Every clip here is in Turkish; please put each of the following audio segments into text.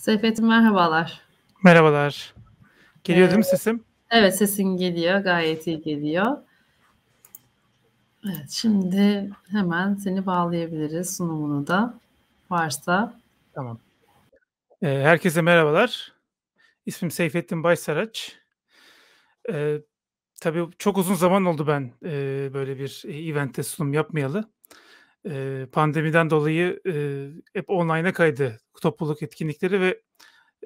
Seyfettin merhabalar. Merhabalar. Geliyor ee, değil mi sesim? Evet sesin geliyor. Gayet iyi geliyor. Evet şimdi hemen seni bağlayabiliriz sunumunu da varsa. Tamam. Ee, herkese merhabalar. İsmim Seyfettin Baysaraç. Ee, tabii çok uzun zaman oldu ben e, böyle bir evente sunum yapmayalı e, pandemiden dolayı e, hep online'a kaydı topluluk etkinlikleri ve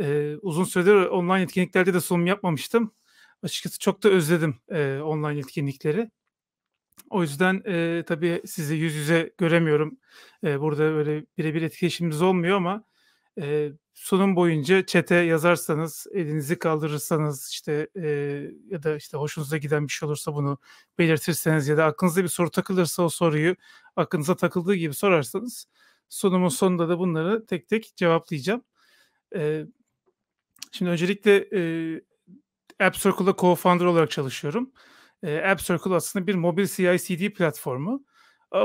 e, uzun süredir online etkinliklerde de sunum yapmamıştım. Açıkçası çok da özledim e, online etkinlikleri. O yüzden e, tabii sizi yüz yüze göremiyorum. E, burada böyle birebir etkileşimimiz olmuyor ama e, sunum boyunca çete yazarsanız, elinizi kaldırırsanız işte e, ya da işte hoşunuza giden bir şey olursa bunu belirtirseniz ya da aklınızda bir soru takılırsa o soruyu aklınıza takıldığı gibi sorarsanız sunumun sonunda da bunları tek tek cevaplayacağım. şimdi öncelikle App Circle'da co-founder olarak çalışıyorum. App Circle aslında bir mobil CI/CD platformu.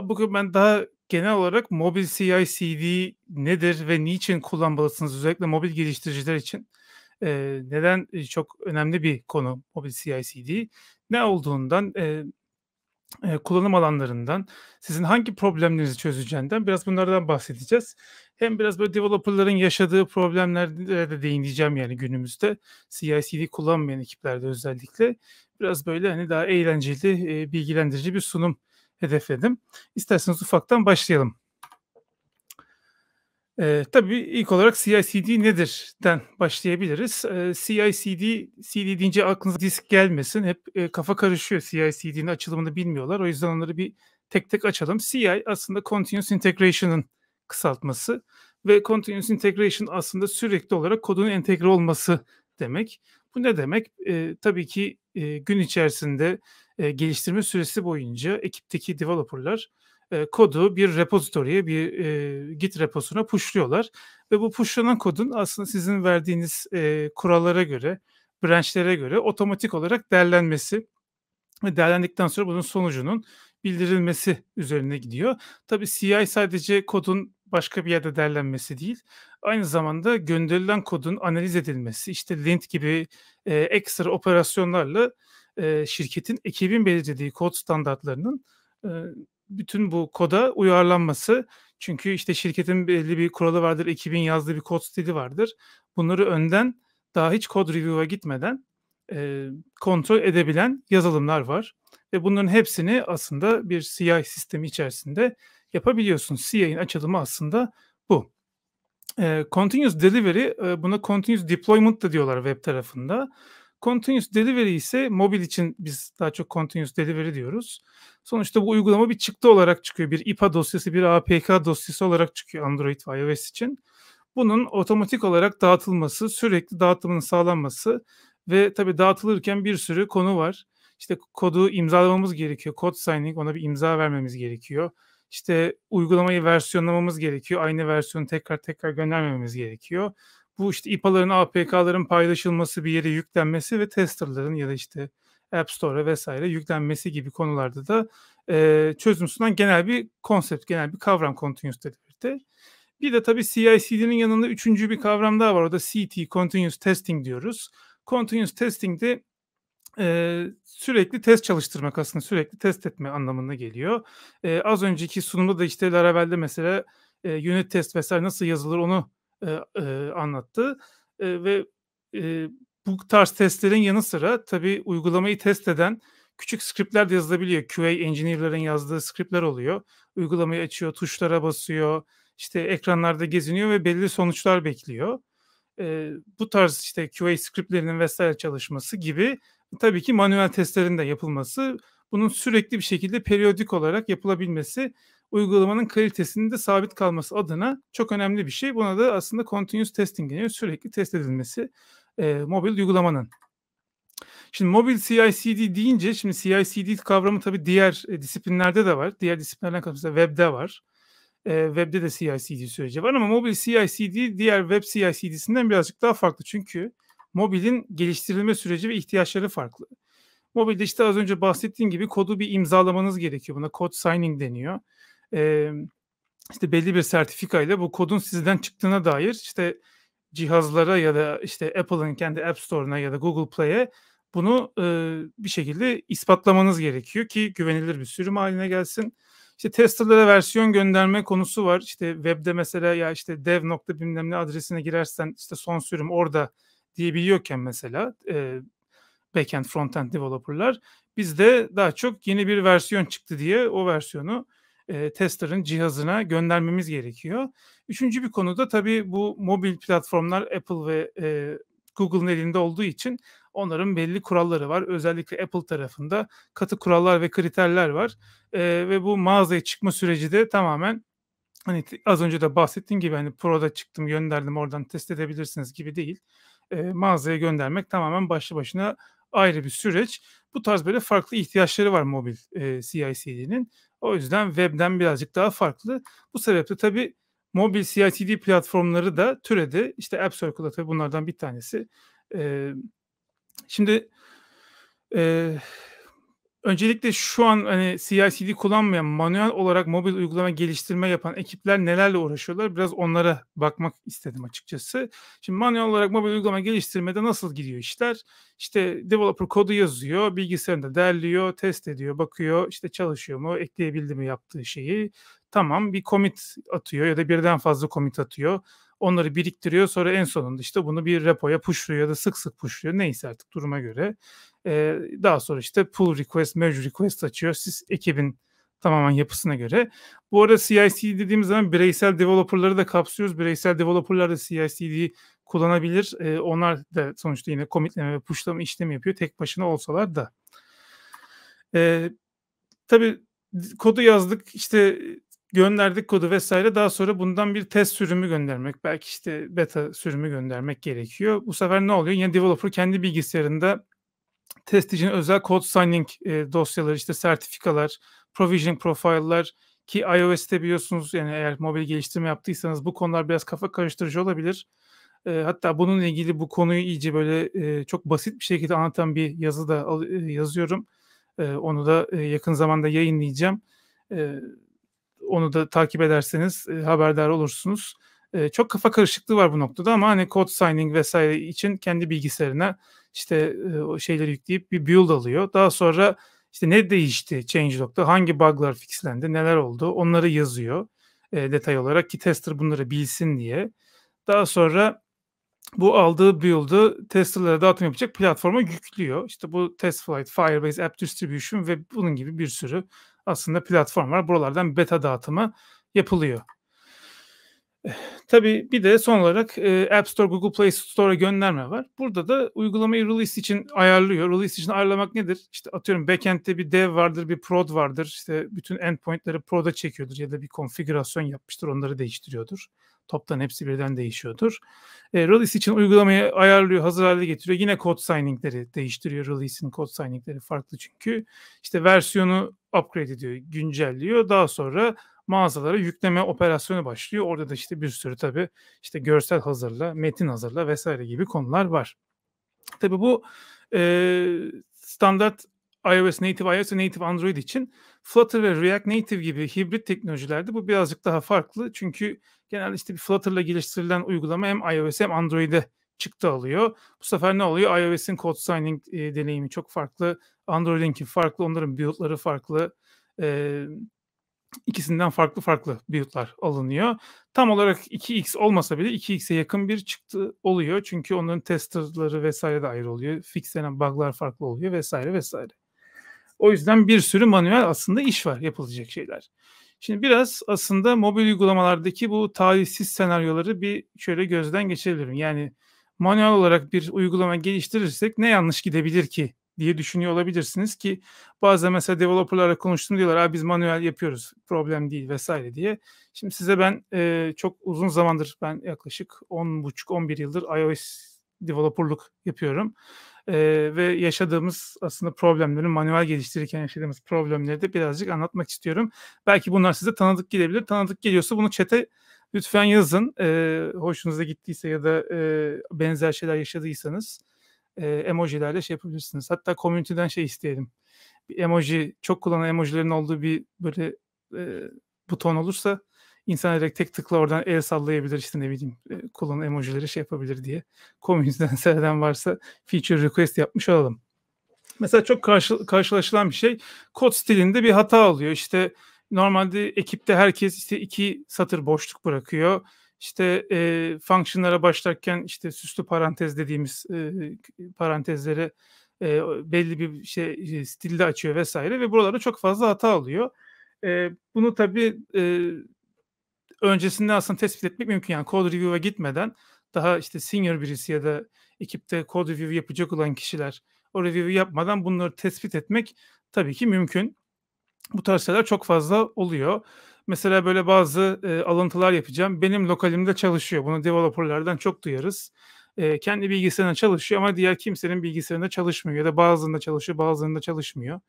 Bugün ben daha genel olarak mobil CI/CD nedir ve niçin kullanmalısınız özellikle mobil geliştiriciler için? neden çok önemli bir konu mobil CI/CD? Ne olduğundan, e, kullanım alanlarından, sizin hangi problemlerinizi çözeceğinden biraz bunlardan bahsedeceğiz. Hem biraz böyle developerların yaşadığı problemlere de değineceğim yani günümüzde. CI/CD kullanmayan ekiplerde özellikle biraz böyle hani daha eğlenceli, e, bilgilendirici bir sunum hedefledim. İsterseniz ufaktan başlayalım. E, tabii ilk olarak CI/CD nedir'den başlayabiliriz. E, ee, CI/CD, CD deyince aklınıza disk gelmesin. Hep e, kafa karışıyor CI/CD'nin açılımını bilmiyorlar. O yüzden onları bir tek tek açalım. CI aslında Continuous Integration'ın kısaltması ve Continuous Integration aslında sürekli olarak kodun entegre olması demek. Bu ne demek? E, tabii ki e, gün içerisinde e, geliştirme süresi boyunca ekipteki developerlar e, kodu bir repozitoriye, bir e, git reposuna pushluyorlar. Ve bu pushlanan kodun aslında sizin verdiğiniz e, kurallara göre, branchlere göre otomatik olarak derlenmesi ve derlendikten sonra bunun sonucunun bildirilmesi üzerine gidiyor. Tabi CI sadece kodun başka bir yerde derlenmesi değil. Aynı zamanda gönderilen kodun analiz edilmesi, işte lint gibi e, ekstra operasyonlarla e, şirketin ekibin belirlediği kod standartlarının e, bütün bu koda uyarlanması. Çünkü işte şirketin belli bir kuralı vardır, ekibin yazdığı bir kod stili vardır. Bunları önden daha hiç kod review'a gitmeden e, kontrol edebilen yazılımlar var. Ve bunların hepsini aslında bir CI sistemi içerisinde yapabiliyorsun. CI'nin açılımı aslında bu. E, continuous Delivery, e, buna Continuous Deployment da diyorlar web tarafında. Continuous delivery ise mobil için biz daha çok continuous delivery diyoruz. Sonuçta bu uygulama bir çıktı olarak çıkıyor. Bir IPA dosyası, bir APK dosyası olarak çıkıyor Android ve iOS için. Bunun otomatik olarak dağıtılması, sürekli dağıtımının sağlanması ve tabii dağıtılırken bir sürü konu var. İşte kodu imzalamamız gerekiyor. Kod signing ona bir imza vermemiz gerekiyor. İşte uygulamayı versiyonlamamız gerekiyor. Aynı versiyonu tekrar tekrar göndermememiz gerekiyor bu işte ipaların APK'ların paylaşılması, bir yere yüklenmesi ve testerların ya da işte App Store'a vesaire yüklenmesi gibi konularda da e, çözüm sunan genel bir konsept, genel bir kavram Continuous Delivery'de. Bir de tabii CI/CD'nin yanında üçüncü bir kavram daha var. O da CT, Continuous Testing diyoruz. Continuous Testing'de e, sürekli test çalıştırmak aslında sürekli test etme anlamına geliyor. E, az önceki sunumda da işte Laravel'de mesela e, unit test vesaire nasıl yazılır onu e, e, anlattı e, ve e, bu tarz testlerin yanı sıra tabi uygulamayı test eden küçük skriptler de yazılabiliyor. QA engineer'ların yazdığı skriptler oluyor. Uygulamayı açıyor, tuşlara basıyor, işte ekranlarda geziniyor ve belli sonuçlar bekliyor. E, bu tarz işte QA skriptlerinin vesaire çalışması gibi tabii ki manuel testlerin de yapılması, bunun sürekli bir şekilde periyodik olarak yapılabilmesi uygulamanın kalitesinin de sabit kalması adına çok önemli bir şey. Buna da aslında continuous testing deniyor. Sürekli test edilmesi e, mobil uygulamanın. Şimdi mobil CI/CD deyince şimdi CI/CD kavramı tabii diğer e, disiplinlerde de var. Diğer disiplinlerden kalmış web'de var. E, web'de de CI/CD süreci var ama mobil CI/CD diğer web CI/CD'sinden birazcık daha farklı. Çünkü mobilin geliştirilme süreci ve ihtiyaçları farklı. Mobilde işte az önce bahsettiğim gibi kodu bir imzalamanız gerekiyor. Buna code signing deniyor e, işte belli bir sertifika ile bu kodun sizden çıktığına dair işte cihazlara ya da işte Apple'ın kendi App Store'una ya da Google Play'e bunu e, bir şekilde ispatlamanız gerekiyor ki güvenilir bir sürüm haline gelsin. İşte testerlara versiyon gönderme konusu var. İşte webde mesela ya işte dev nokta bilmem ne adresine girersen işte son sürüm orada diyebiliyorken mesela e, backend frontend developerlar bizde daha çok yeni bir versiyon çıktı diye o versiyonu e, tester'ın cihazına göndermemiz gerekiyor. Üçüncü bir konuda tabii bu mobil platformlar Apple ve e, Google'ın elinde olduğu için onların belli kuralları var. Özellikle Apple tarafında katı kurallar ve kriterler var. E, ve bu mağazaya çıkma süreci de tamamen hani az önce de bahsettiğim gibi hani Pro'da çıktım gönderdim oradan test edebilirsiniz gibi değil. E, mağazaya göndermek tamamen başlı başına ayrı bir süreç. Bu tarz böyle farklı ihtiyaçları var mobil e, CICD'nin. O yüzden webden birazcık daha farklı. Bu sebeple tabii mobil CITD platformları da türedi. İşte App Circle tabii bunlardan bir tanesi. Ee, şimdi e, Öncelikle şu an hani CI/CD kullanmayan, manuel olarak mobil uygulama geliştirme yapan ekipler nelerle uğraşıyorlar? Biraz onlara bakmak istedim açıkçası. Şimdi manuel olarak mobil uygulama geliştirmede nasıl gidiyor işler? İşte developer kodu yazıyor, bilgisayarında derliyor, test ediyor, bakıyor, işte çalışıyor mu, ekleyebildi mi yaptığı şeyi. Tamam bir commit atıyor ya da birden fazla commit atıyor Onları biriktiriyor sonra en sonunda işte bunu bir repoya pushluyor ya da sık sık pushluyor neyse artık duruma göre. Ee, daha sonra işte pull request, merge request açıyor. Siz ekibin tamamen yapısına göre. Bu arada CI/CD dediğimiz zaman bireysel developerları da kapsıyoruz. Bireysel developerlar da CI/CD kullanabilir. Ee, onlar da sonuçta yine commitleme ve pushlama işlemi yapıyor tek başına olsalar da. Ee, tabii kodu yazdık işte gönderdik kodu vesaire daha sonra bundan bir test sürümü göndermek belki işte beta sürümü göndermek gerekiyor. Bu sefer ne oluyor? Yine developer kendi bilgisayarında test için özel kod signing e, dosyaları işte sertifikalar, provisioning profile'lar ki iOS'te biliyorsunuz yani eğer mobil geliştirme yaptıysanız bu konular biraz kafa karıştırıcı olabilir. E, hatta bununla ilgili bu konuyu iyice böyle e, çok basit bir şekilde anlatan bir yazı da e, yazıyorum. E, onu da e, yakın zamanda yayınlayacağım. E, onu da takip ederseniz e, haberdar olursunuz. E, çok kafa karışıklığı var bu noktada ama hani code signing vesaire için kendi bilgisayarına işte e, o şeyleri yükleyip bir build alıyor. Daha sonra işte ne değişti changelog'da, hangi bug'lar fixlendi, neler oldu onları yazıyor e, detay olarak ki tester bunları bilsin diye. Daha sonra bu aldığı build'ı tester'lara dağıtım yapacak platforma yüklüyor. İşte bu TestFlight, Firebase App Distribution ve bunun gibi bir sürü aslında platform var. Buralardan beta dağıtımı yapılıyor. Eh, tabii bir de son olarak e, App Store, Google Play Store'a gönderme var. Burada da uygulamayı release için ayarlıyor. Release için ayarlamak nedir? İşte atıyorum backend'de bir dev vardır, bir prod vardır. İşte bütün endpoint'leri proda çekiyordur ya da bir konfigürasyon yapmıştır, onları değiştiriyordur toptan hepsi birden değişiyordur. E, release için uygulamayı ayarlıyor, hazır hale getiriyor. Yine code signingleri değiştiriyor. Release'in code signingleri farklı çünkü. İşte versiyonu upgrade ediyor, güncelliyor. Daha sonra mağazalara yükleme operasyonu başlıyor. Orada da işte bir sürü tabii işte görsel hazırla, metin hazırla vesaire gibi konular var. Tabii bu e, standart iOS native, iOS ve native Android için Flutter ve React Native gibi hibrit teknolojilerde bu birazcık daha farklı. Çünkü genelde işte bir Flutter'la geliştirilen uygulama hem iOS hem Android'e çıktı alıyor. Bu sefer ne oluyor? iOS'in code signing e, deneyimi çok farklı. Android'inki farklı. Onların build'ları farklı. E, ikisinden farklı farklı build'lar alınıyor. Tam olarak 2x olmasa bile 2x'e yakın bir çıktı oluyor. Çünkü onların tester'ları vesaire de ayrı oluyor. Fixlenen bug'lar farklı oluyor vesaire vesaire. O yüzden bir sürü manuel aslında iş var yapılacak şeyler. Şimdi biraz aslında mobil uygulamalardaki bu talihsiz senaryoları bir şöyle gözden geçirelim. Yani manuel olarak bir uygulama geliştirirsek ne yanlış gidebilir ki diye düşünüyor olabilirsiniz ki bazen mesela developerlara konuştum diyorlar abi biz manuel yapıyoruz problem değil vesaire diye. Şimdi size ben e, çok uzun zamandır ben yaklaşık 10,5-11 yıldır iOS developerluk yapıyorum. Ee, ve yaşadığımız aslında problemleri manuel geliştirirken yaşadığımız problemleri de birazcık anlatmak istiyorum. Belki bunlar size tanıdık gelebilir. Tanıdık geliyorsa bunu çete lütfen yazın. Ee, hoşunuza gittiyse ya da e, benzer şeyler yaşadıysanız e, emojilerle şey yapabilirsiniz. Hatta komüniteden şey isteyelim. Bir emoji, çok kullanan emojilerin olduğu bir böyle e, buton olursa insan direkt tek tıkla oradan el sallayabilir işte ne bileyim e, kullanım emojileri şey yapabilir diye. Komünizden seyreden varsa feature request yapmış olalım. Mesela çok karşı, karşılaşılan bir şey kod stilinde bir hata oluyor. İşte normalde ekipte herkes işte iki satır boşluk bırakıyor. İşte e, function'lara başlarken işte süslü parantez dediğimiz e, parantezleri e, belli bir şey e, stilde açıyor vesaire ve buralarda çok fazla hata alıyor. E, bunu tabii e, öncesinde aslında tespit etmek mümkün. Yani code review'a gitmeden daha işte senior birisi ya da ekipte code review yapacak olan kişiler o review'u yapmadan bunları tespit etmek tabii ki mümkün. Bu tarz şeyler çok fazla oluyor. Mesela böyle bazı e, alıntılar yapacağım. Benim lokalimde çalışıyor. Bunu developerlardan çok duyarız. E, kendi bilgisayarında çalışıyor ama diğer kimsenin bilgisayarında çalışmıyor. Ya da bazılarında çalışıyor, bazılarında çalışmıyor.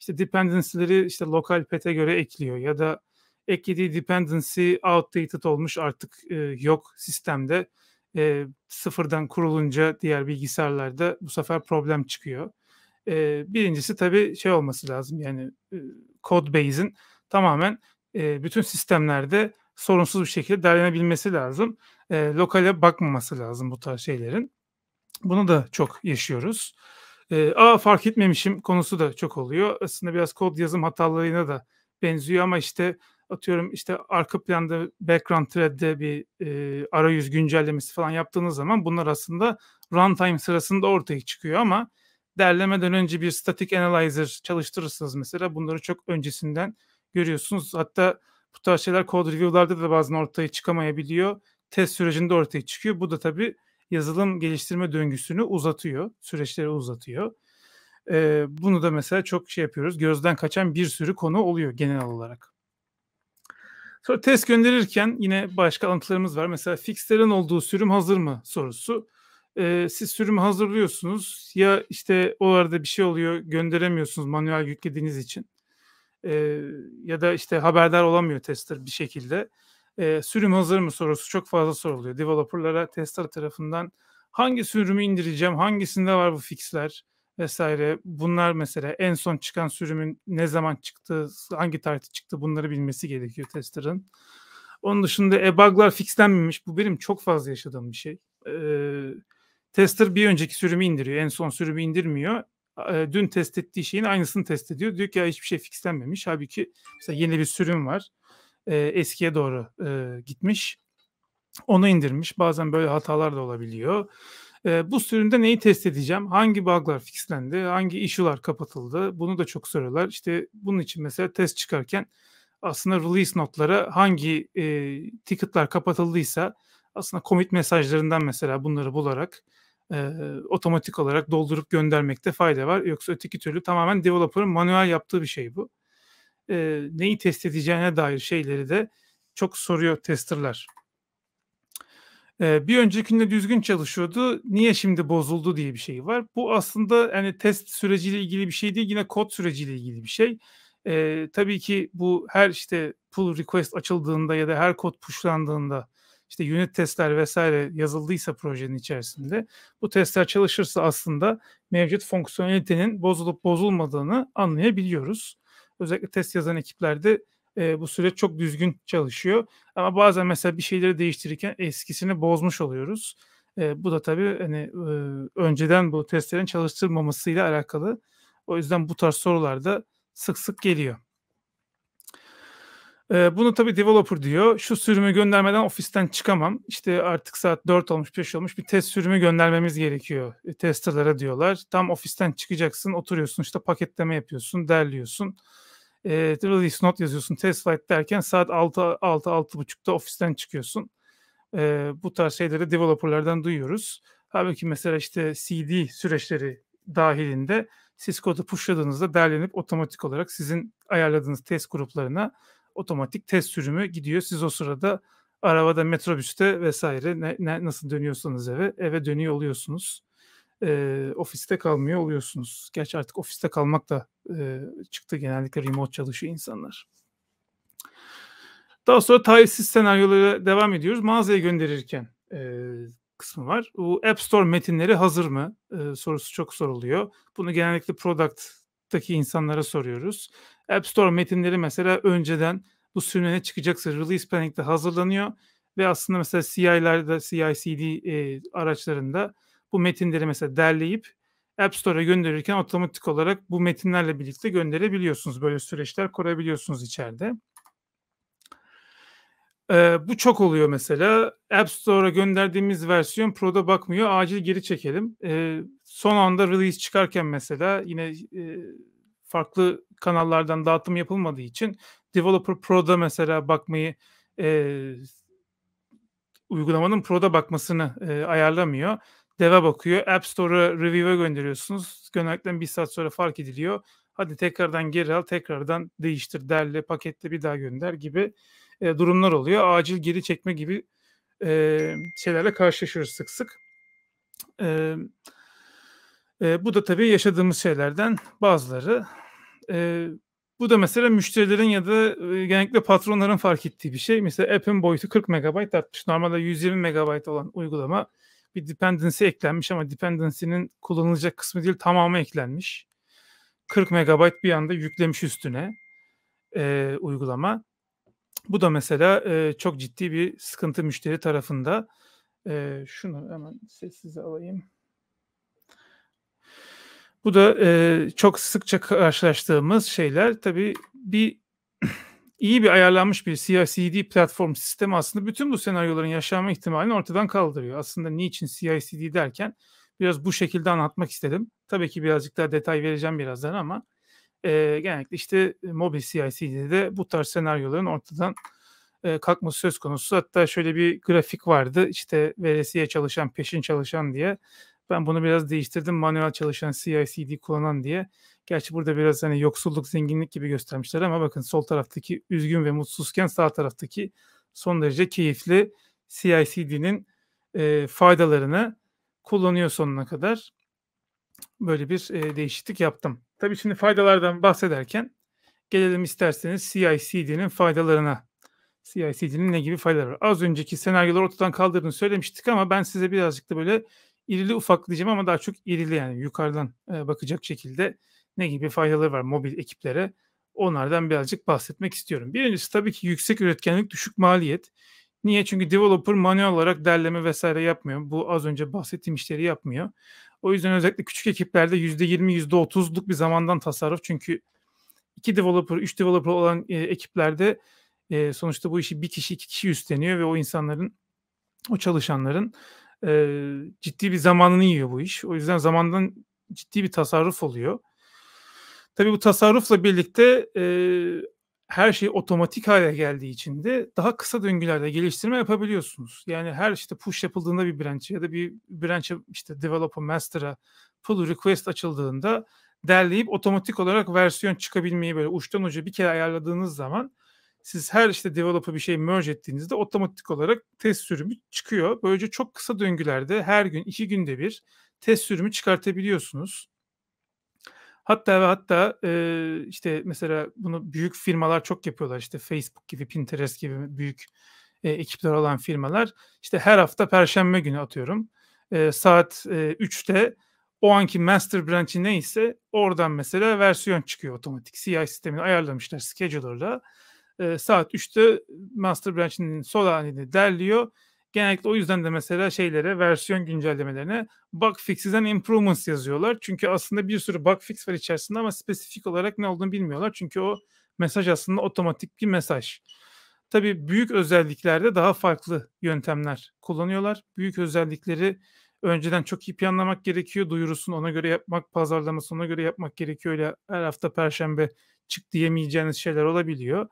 İşte dependency'leri işte lokal pet'e göre ekliyor ya da eklediği dependency outdated olmuş artık e, yok sistemde. E, sıfırdan kurulunca diğer bilgisayarlarda bu sefer problem çıkıyor. E, birincisi tabii şey olması lazım yani e, code base'in tamamen e, bütün sistemlerde sorunsuz bir şekilde derlenebilmesi lazım. E, lokale bakmaması lazım bu tarz şeylerin. Bunu da çok yaşıyoruz. E, Aa fark etmemişim konusu da çok oluyor. Aslında biraz kod yazım hatalarına da benziyor ama işte atıyorum işte arka planda background thread'de bir e, arayüz güncellemesi falan yaptığınız zaman bunlar aslında runtime sırasında ortaya çıkıyor ama derlemeden önce bir static analyzer çalıştırırsınız mesela bunları çok öncesinden görüyorsunuz. Hatta bu tarz şeyler code review'larda da bazen ortaya çıkamayabiliyor. Test sürecinde ortaya çıkıyor. Bu da tabii yazılım geliştirme döngüsünü uzatıyor, süreçleri uzatıyor. Ee, bunu da mesela çok şey yapıyoruz. Gözden kaçan bir sürü konu oluyor genel olarak. Sonra test gönderirken yine başka alıntılarımız var. Mesela fixlerin olduğu sürüm hazır mı sorusu. Ee, siz sürümü hazırlıyorsunuz ya işte o arada bir şey oluyor gönderemiyorsunuz manuel yüklediğiniz için. Ee, ya da işte haberdar olamıyor tester bir şekilde. Ee, sürüm hazır mı sorusu çok fazla soruluyor. Developerlara tester tarafından hangi sürümü indireceğim, hangisinde var bu fixler, vesaire bunlar mesela en son çıkan sürümün ne zaman çıktığı, hangi tarihte çıktı bunları bilmesi gerekiyor tester'ın. Onun dışında e, bug'lar fixlenmemiş. Bu benim çok fazla yaşadığım bir şey. E, tester bir önceki sürümü indiriyor. En son sürümü indirmiyor. E, dün test ettiği şeyin aynısını test ediyor. Diyor ki ya hiçbir şey fixlenmemiş. Halbuki mesela yeni bir sürüm var. E, eskiye doğru e, gitmiş. Onu indirmiş. Bazen böyle hatalar da olabiliyor. E, bu sürümde neyi test edeceğim? Hangi bug'lar fixlendi? Hangi issue'lar kapatıldı? Bunu da çok soruyorlar. İşte bunun için mesela test çıkarken aslında release notlara hangi e, ticket'lar kapatıldıysa aslında commit mesajlarından mesela bunları bularak e, otomatik olarak doldurup göndermekte fayda var. Yoksa öteki türlü tamamen developer'ın manuel yaptığı bir şey bu. E, neyi test edeceğine dair şeyleri de çok soruyor tester'lar e, bir öncekinde düzgün çalışıyordu. Niye şimdi bozuldu diye bir şey var. Bu aslında yani test süreciyle ilgili bir şey değil. Yine kod süreciyle ilgili bir şey. E, tabii ki bu her işte pull request açıldığında ya da her kod pushlandığında işte unit testler vesaire yazıldıysa projenin içerisinde bu testler çalışırsa aslında mevcut fonksiyonelitenin bozulup bozulmadığını anlayabiliyoruz. Özellikle test yazan ekiplerde e, bu süreç çok düzgün çalışıyor. Ama bazen mesela bir şeyleri değiştirirken eskisini bozmuş oluyoruz. E, bu da tabii hani e, önceden bu testlerin çalıştırmamasıyla alakalı. O yüzden bu tarz sorular da sık sık geliyor. E, bunu tabii developer diyor. Şu sürümü göndermeden ofisten çıkamam. İşte artık saat 4 olmuş 5 olmuş bir test sürümü göndermemiz gerekiyor. E, testerlara diyorlar. Tam ofisten çıkacaksın oturuyorsun işte paketleme yapıyorsun derliyorsun e, release not yazıyorsun, test flight derken saat 6 6 buçukta ofisten çıkıyorsun. E, bu tarz şeyleri developerlardan duyuyoruz. Halbuki mesela işte CD süreçleri dahilinde siz kodu pushladığınızda derlenip otomatik olarak sizin ayarladığınız test gruplarına otomatik test sürümü gidiyor. Siz o sırada arabada, metrobüste vesaire ne, ne, nasıl dönüyorsanız eve eve dönüyor oluyorsunuz e, ofiste kalmıyor oluyorsunuz. Gerçi artık ofiste kalmak da e, çıktı genellikle remote çalışıyor insanlar. Daha sonra tarifsiz senaryolara devam ediyoruz. Mağazaya gönderirken e, kısmı var. Bu App Store metinleri hazır mı e, sorusu çok soruluyor. Bunu genellikle product'taki insanlara soruyoruz. App Store metinleri mesela önceden bu sürümüne çıkacaksa release planning'de hazırlanıyor ve aslında mesela CI'larda, CI/CD e, araçlarında bu metinleri mesela derleyip App Store'a gönderirken otomatik olarak bu metinlerle birlikte gönderebiliyorsunuz. Böyle süreçler kurabiliyorsunuz içeride. Ee, bu çok oluyor mesela. App Store'a gönderdiğimiz versiyon Pro'da bakmıyor. Acil geri çekelim. Ee, son anda release çıkarken mesela yine e, farklı kanallardan dağıtım yapılmadığı için Developer Pro'da mesela bakmayı e, uygulamanın Pro'da bakmasını e, ayarlamıyor dev'e bakıyor. App Store'a review'e gönderiyorsunuz. Gönderlikten bir saat sonra fark ediliyor. Hadi tekrardan geri al, tekrardan değiştir, derle, paketle bir daha gönder gibi e, durumlar oluyor. Acil geri çekme gibi e, şeylerle karşılaşıyoruz sık sık. E, e, bu da tabii yaşadığımız şeylerden bazıları. E, bu da mesela müşterilerin ya da e, genellikle patronların fark ettiği bir şey. Mesela app'in boyutu 40 MB artmış. Normalde 120 MB olan uygulama bir dependency eklenmiş ama dependency'nin kullanılacak kısmı değil tamamı eklenmiş. 40 MB bir anda yüklemiş üstüne e, uygulama. Bu da mesela e, çok ciddi bir sıkıntı müşteri tarafında. E, şunu hemen sessize alayım. Bu da e, çok sıkça karşılaştığımız şeyler. Tabii bir iyi bir ayarlanmış bir CI/CD platform sistemi aslında bütün bu senaryoların yaşanma ihtimalini ortadan kaldırıyor. Aslında niçin CI/CD derken biraz bu şekilde anlatmak istedim. Tabii ki birazcık daha detay vereceğim birazdan ama e, genellikle işte mobil CI/CD'de bu tarz senaryoların ortadan e, kalkması söz konusu. Hatta şöyle bir grafik vardı işte veresiye çalışan, peşin çalışan diye. Ben bunu biraz değiştirdim manuel çalışan CI/CD kullanan diye. Gerçi burada biraz hani yoksulluk, zenginlik gibi göstermişler ama bakın sol taraftaki üzgün ve mutsuzken sağ taraftaki son derece keyifli CICD'nin e, faydalarını kullanıyor sonuna kadar. Böyle bir e, değişiklik yaptım. Tabii şimdi faydalardan bahsederken gelelim isterseniz CICD'nin faydalarına. CICD'nin ne gibi faydaları var? Az önceki senaryolar ortadan kaldırdığını söylemiştik ama ben size birazcık da böyle irili ufaklı diyeceğim ama daha çok irili yani yukarıdan e, bakacak şekilde ne gibi faydaları var mobil ekiplere? Onlardan birazcık bahsetmek istiyorum. Birincisi tabii ki yüksek üretkenlik, düşük maliyet. Niye? Çünkü developer manuel olarak derleme vesaire yapmıyor. Bu az önce bahsettiğim işleri yapmıyor. O yüzden özellikle küçük ekiplerde %20, %30'luk bir zamandan tasarruf. Çünkü iki developer, üç developer olan e, ekiplerde e, sonuçta bu işi bir kişi, iki kişi üstleniyor ve o insanların, o çalışanların e, ciddi bir zamanını yiyor bu iş. O yüzden zamandan ciddi bir tasarruf oluyor. Tabii bu tasarrufla birlikte e, her şey otomatik hale geldiği için de daha kısa döngülerde geliştirme yapabiliyorsunuz. Yani her işte push yapıldığında bir branch ya da bir branch işte developer master'a pull request açıldığında derleyip otomatik olarak versiyon çıkabilmeyi böyle uçtan uca bir kere ayarladığınız zaman siz her işte developer bir şey merge ettiğinizde otomatik olarak test sürümü çıkıyor. Böylece çok kısa döngülerde her gün iki günde bir test sürümü çıkartabiliyorsunuz. Hatta ve hatta e, işte mesela bunu büyük firmalar çok yapıyorlar. İşte Facebook gibi, Pinterest gibi büyük e, ekipler olan firmalar. işte her hafta Perşembe günü atıyorum. E, saat e, 3'te o anki master branch'i neyse oradan mesela versiyon çıkıyor otomatik. CI sistemini ayarlamışlar scheduler'la. E, saat 3'te master branch'inin sol halini derliyor Genellikle o yüzden de mesela şeylere, versiyon güncellemelerine bug fixes and improvements yazıyorlar. Çünkü aslında bir sürü bug fix var içerisinde ama spesifik olarak ne olduğunu bilmiyorlar. Çünkü o mesaj aslında otomatik bir mesaj. Tabii büyük özelliklerde daha farklı yöntemler kullanıyorlar. Büyük özellikleri önceden çok iyi planlamak gerekiyor. Duyurusunu ona göre yapmak, pazarlamasını ona göre yapmak gerekiyor. Öyle her hafta perşembe çık diyemeyeceğiniz şeyler olabiliyor.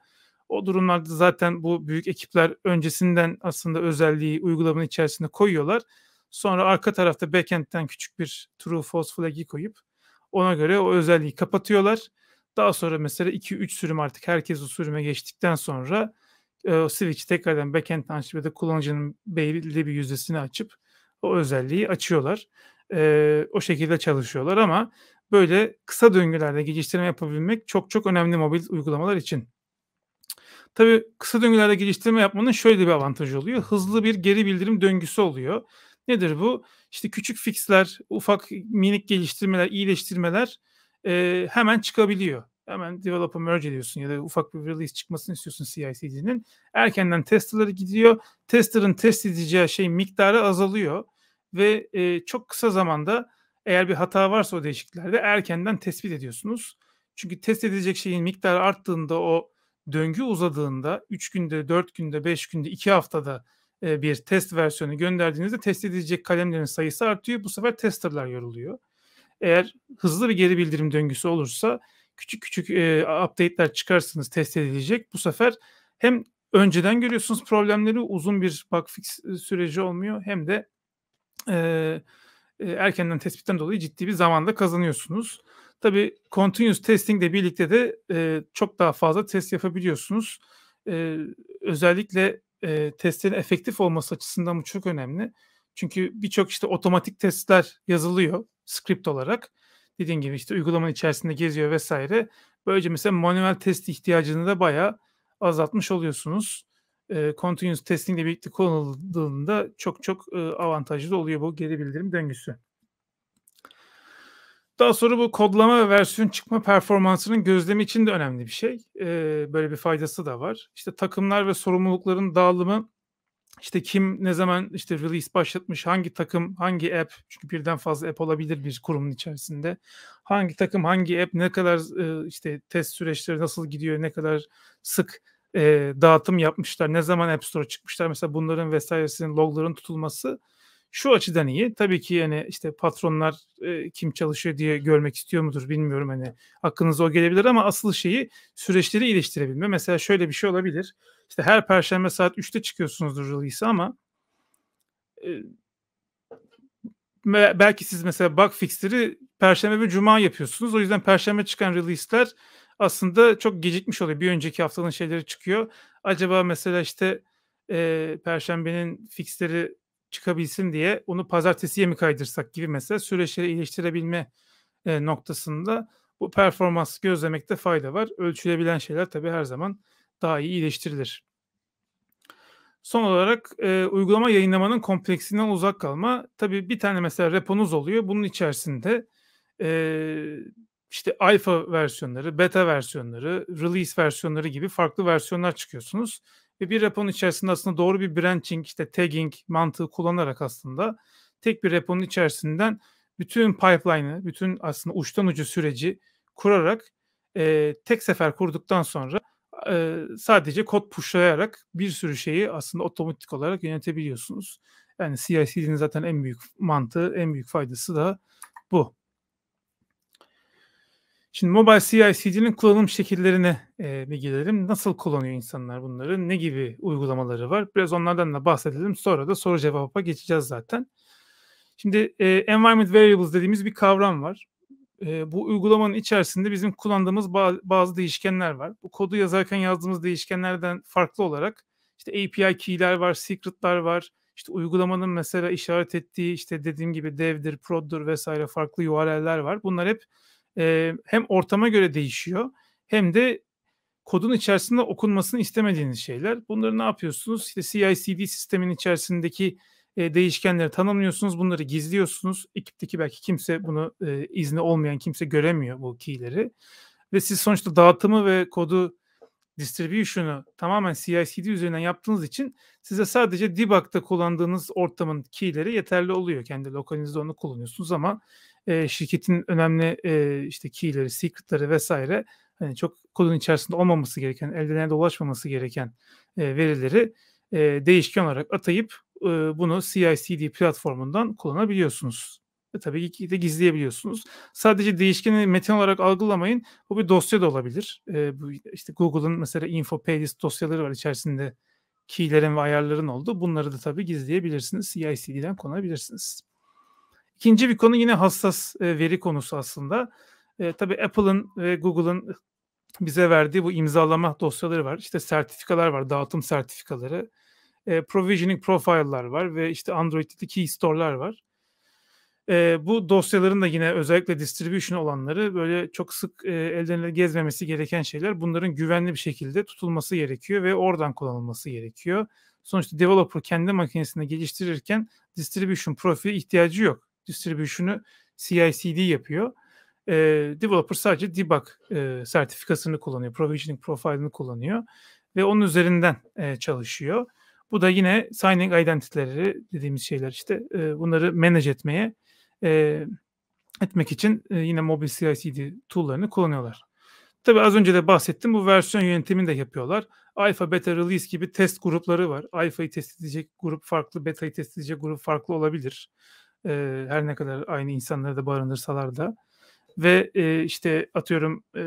O durumlarda zaten bu büyük ekipler öncesinden aslında özelliği uygulamanın içerisine koyuyorlar. Sonra arka tarafta backend'den küçük bir true false flag'i koyup ona göre o özelliği kapatıyorlar. Daha sonra mesela 2-3 sürüm artık herkes o sürüme geçtikten sonra e, o switch'i tekrardan backend'den açıp ya da kullanıcının belirli bir yüzdesini açıp o özelliği açıyorlar. E, o şekilde çalışıyorlar ama böyle kısa döngülerde geliştirme yapabilmek çok çok önemli mobil uygulamalar için. Tabii kısa döngülerde geliştirme yapmanın şöyle bir avantajı oluyor. Hızlı bir geri bildirim döngüsü oluyor. Nedir bu? İşte küçük fixler, ufak minik geliştirmeler, iyileştirmeler e, hemen çıkabiliyor. Hemen developer merge ediyorsun ya da ufak bir release çıkmasını istiyorsun CI/CD'nin. Erkenden testerlara gidiyor. Tester'ın test edeceği şey miktarı azalıyor ve e, çok kısa zamanda eğer bir hata varsa o değişikliklerde erkenden tespit ediyorsunuz. Çünkü test edilecek şeyin miktarı arttığında o döngü uzadığında 3 günde, 4 günde, 5 günde, 2 haftada e, bir test versiyonu gönderdiğinizde test edilecek kalemlerin sayısı artıyor. Bu sefer testerlar yoruluyor. Eğer hızlı bir geri bildirim döngüsü olursa küçük küçük e, update'ler çıkarsınız test edilecek. Bu sefer hem önceden görüyorsunuz problemleri uzun bir bug fix e, süreci olmuyor hem de e, e, erkenden tespitten dolayı ciddi bir zamanda kazanıyorsunuz. Tabii continuous testing ile birlikte de e, çok daha fazla test yapabiliyorsunuz. E, özellikle e, testlerin efektif olması açısından bu çok önemli. Çünkü birçok işte otomatik testler yazılıyor script olarak. Dediğim gibi işte uygulamanın içerisinde geziyor vesaire. Böylece mesela manuel test ihtiyacını da bayağı azaltmış oluyorsunuz. E, continuous testing ile birlikte kullanıldığında çok çok e, avantajlı oluyor bu geri bildirim döngüsü. Daha sonra bu kodlama ve versiyon çıkma performansının gözlemi için de önemli bir şey. Ee, böyle bir faydası da var. İşte takımlar ve sorumlulukların dağılımı işte kim ne zaman işte release başlatmış, hangi takım, hangi app, çünkü birden fazla app olabilir bir kurumun içerisinde. Hangi takım, hangi app, ne kadar e, işte test süreçleri nasıl gidiyor, ne kadar sık e, dağıtım yapmışlar, ne zaman App Store çıkmışlar. Mesela bunların vesairesinin logların tutulması şu açıdan iyi. Tabii ki yani işte patronlar e, kim çalışıyor diye görmek istiyor mudur bilmiyorum hani hakkınız o gelebilir ama asıl şeyi süreçleri iyileştirebilme. Mesela şöyle bir şey olabilir. İşte her perşembe saat 3'te çıkıyorsunuzdur release ama e, belki siz mesela bug fixleri perşembe ve cuma yapıyorsunuz. O yüzden perşembe çıkan release'ler aslında çok gecikmiş oluyor. Bir önceki haftanın şeyleri çıkıyor. Acaba mesela işte e, perşembenin fixleri çıkabilsin diye onu pazartesiye mi kaydırsak gibi mesela süreçleri iyileştirebilme e, noktasında bu performansı gözlemekte fayda var. Ölçülebilen şeyler tabii her zaman daha iyi iyileştirilir. Son olarak e, uygulama yayınlamanın kompleksinden uzak kalma. Tabii bir tane mesela reponuz oluyor. Bunun içerisinde e, işte alfa versiyonları, beta versiyonları, release versiyonları gibi farklı versiyonlar çıkıyorsunuz. Ve bir reponun içerisinde aslında doğru bir branching, işte tagging mantığı kullanarak aslında tek bir reponun içerisinden bütün pipeline'ı, bütün aslında uçtan ucu süreci kurarak e, tek sefer kurduktan sonra e, sadece kod pushlayarak bir sürü şeyi aslında otomatik olarak yönetebiliyorsunuz. Yani CI/CD'nin zaten en büyük mantığı, en büyük faydası da bu. Şimdi Mobile cdnin kullanım şekillerine e, bir gidelim. Nasıl kullanıyor insanlar bunları? Ne gibi uygulamaları var? Biraz onlardan da bahsedelim. Sonra da soru cevaba geçeceğiz zaten. Şimdi e, Environment Variables dediğimiz bir kavram var. E, bu uygulamanın içerisinde bizim kullandığımız ba- bazı değişkenler var. Bu kodu yazarken yazdığımız değişkenlerden farklı olarak işte API key'ler var, secret'lar var. İşte uygulamanın mesela işaret ettiği işte dediğim gibi dev'dir, prod'dur vesaire farklı URL'ler var. Bunlar hep e, hem ortama göre değişiyor hem de kodun içerisinde okunmasını istemediğiniz şeyler. Bunları ne yapıyorsunuz? İşte CI/CD sistemin içerisindeki e, değişkenleri tanımlıyorsunuz. Bunları gizliyorsunuz. Ekipteki belki kimse bunu e, izni olmayan kimse göremiyor bu keyleri. Ve siz sonuçta dağıtımı ve kodu distribution'u tamamen CI/CD üzerinden yaptığınız için size sadece debug'da kullandığınız ortamın keyleri yeterli oluyor. Kendi lokalinizde onu kullanıyorsunuz ama şirketin önemli işte key'leri, secret'ları vesaire hani çok kodun içerisinde olmaması gereken, elden dolaşmaması gereken verileri değişken olarak atayıp bunu CI/CD platformundan kullanabiliyorsunuz. E, tabii ki de gizleyebiliyorsunuz. Sadece değişkeni metin olarak algılamayın. Bu bir dosya da olabilir. E, bu işte Google'ın mesela info playlist dosyaları var içerisinde key'lerin ve ayarların oldu. Bunları da tabii gizleyebilirsiniz. CI/CD'den kullanabilirsiniz. İkinci bir konu yine hassas e, veri konusu aslında. E, tabii Apple'ın ve Google'ın bize verdiği bu imzalama dosyaları var. İşte sertifikalar var, dağıtım sertifikaları. E, provisioning profile'lar var ve işte Android'deki key store'lar var. E, bu dosyaların da yine özellikle distribution olanları böyle çok sık e, elden gezmemesi gereken şeyler. Bunların güvenli bir şekilde tutulması gerekiyor ve oradan kullanılması gerekiyor. Sonuçta developer kendi makinesinde geliştirirken distribution profili ihtiyacı yok. CI/CD yapıyor. E, developer sadece debug e, sertifikasını kullanıyor. Provisioning profile'ını kullanıyor. Ve onun üzerinden e, çalışıyor. Bu da yine signing identity'leri dediğimiz şeyler işte e, bunları manage etmeye e, etmek için e, yine mobil CI/CD tool'larını kullanıyorlar. Tabii az önce de bahsettim bu versiyon yönetimini de yapıyorlar. Alpha, beta, release gibi test grupları var. Alpha'yı test edecek grup farklı, beta'yı test edecek grup farklı olabilir. E, her ne kadar aynı insanları da barındırsalar da. Ve e, işte atıyorum e,